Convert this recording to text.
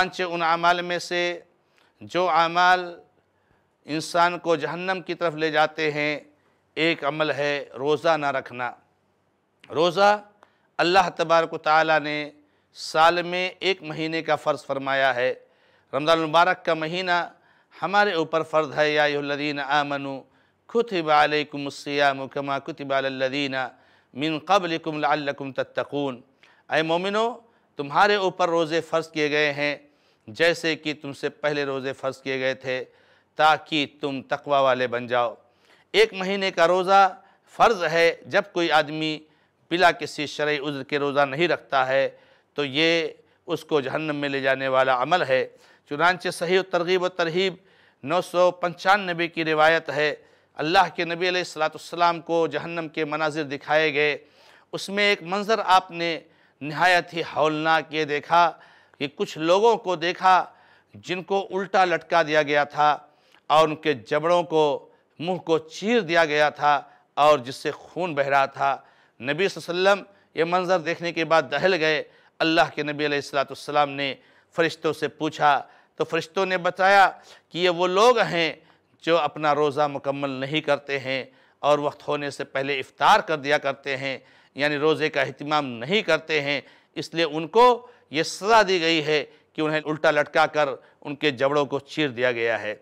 inch ان اعمال میں سے جو اعمال انسان کو جہنم کی طرف لے جاتے ہیں ایک عمل ہے روزہ نہ رکھنا روزہ اللہ تبارک و تعالیٰ نے سال میں ایک مہینے کا فرض فرمایا ہے رمضان المبارک کا مہینہ ہمارے اوپر فرض ہے یا لدینہ الذین آمنوا کتب علیکم السیام کما کتب الذین من قبلکم لعلکم تتقون اے مومنو تمہارے اوپر روزے فرض کیے گئے ہیں جیسے کہ تم سے پہلے روزے فرض کیے گئے تھے تاکہ تم تقوی والے بن جاؤ ایک مہینے کا روزہ فرض ہے جب کوئی آدمی بلا کسی شرعی عذر کے روزہ نہیں رکھتا ہے تو یہ اس کو جہنم میں لے جانے والا عمل ہے چنانچہ صحیح و ترغیب و ترہیب نو سو پنچانوے کی روایت ہے اللہ کے نبی علیہ السلاۃ السلام کو جہنم کے مناظر دکھائے گئے اس میں ایک منظر آپ نے نہایت ہی حولنا کے دیکھا کہ کچھ لوگوں کو دیکھا جن کو الٹا لٹکا دیا گیا تھا اور ان کے جبڑوں کو منہ کو چیر دیا گیا تھا اور جس سے خون بہ رہا تھا نبی صلی اللہ علیہ وسلم یہ منظر دیکھنے کے بعد دہل گئے اللہ کے نبی علیہ السلام نے فرشتوں سے پوچھا تو فرشتوں نے بتایا کہ یہ وہ لوگ ہیں جو اپنا روزہ مکمل نہیں کرتے ہیں اور وقت ہونے سے پہلے افطار کر دیا کرتے ہیں یعنی روزے کا اہتمام نہیں کرتے ہیں اس لیے ان کو یہ سزا دی گئی ہے کہ انہیں الٹا لٹکا کر ان کے جبڑوں کو چیر دیا گیا ہے